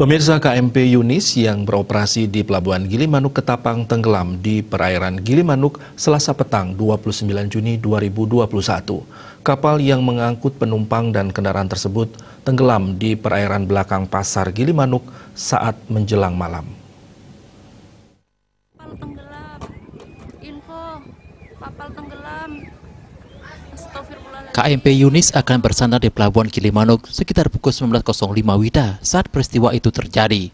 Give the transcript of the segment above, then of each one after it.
Pemirsa KMP Yunis yang beroperasi di Pelabuhan Gilimanuk Ketapang tenggelam di perairan Gilimanuk Selasa petang 29 Juni 2021. Kapal yang mengangkut penumpang dan kendaraan tersebut tenggelam di perairan belakang pasar Gilimanuk saat menjelang malam. Kapal tenggelam, info kapal tenggelam KMP Yunis akan bersandar di Pelabuhan Kilimanuk sekitar pukul 19.05 Wita saat peristiwa itu terjadi.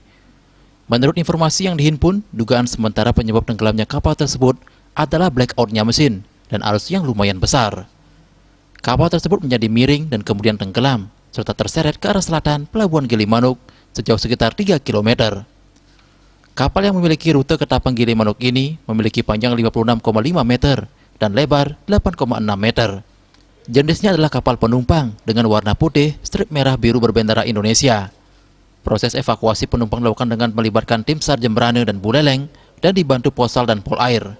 Menurut informasi yang dihimpun, dugaan sementara penyebab tenggelamnya kapal tersebut adalah blackoutnya mesin dan arus yang lumayan besar. Kapal tersebut menjadi miring dan kemudian tenggelam, serta terseret ke arah selatan Pelabuhan Gilimanuk sejauh sekitar 3 km. Kapal yang memiliki rute ke Tapang Gilimanuk ini memiliki panjang 56,5 meter dan lebar 8,6 meter. Jenisnya adalah kapal penumpang dengan warna putih, strip merah biru berbendera Indonesia. Proses evakuasi penumpang dilakukan dengan melibatkan tim SAR Jembrane dan Buleleng dan dibantu Posal dan Polair.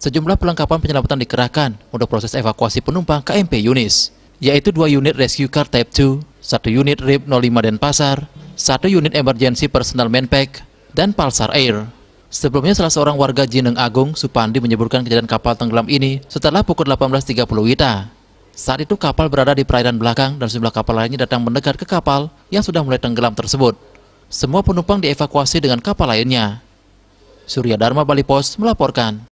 Sejumlah perlengkapan penyelamatan dikerahkan untuk proses evakuasi penumpang KMP Yunis, yaitu dua unit rescue car type 2, satu unit RIP 05 Denpasar, satu unit emergency personal manpack, dan Palsar Air. Sebelumnya salah seorang warga Jineng Agung Supandi menyebutkan kejadian kapal tenggelam ini setelah pukul 18.30 WITA saat itu kapal berada di perairan belakang dan sejumlah kapal lainnya datang mendekat ke kapal yang sudah mulai tenggelam tersebut. Semua penumpang dievakuasi dengan kapal lainnya. Surya Dharma Bali Post melaporkan.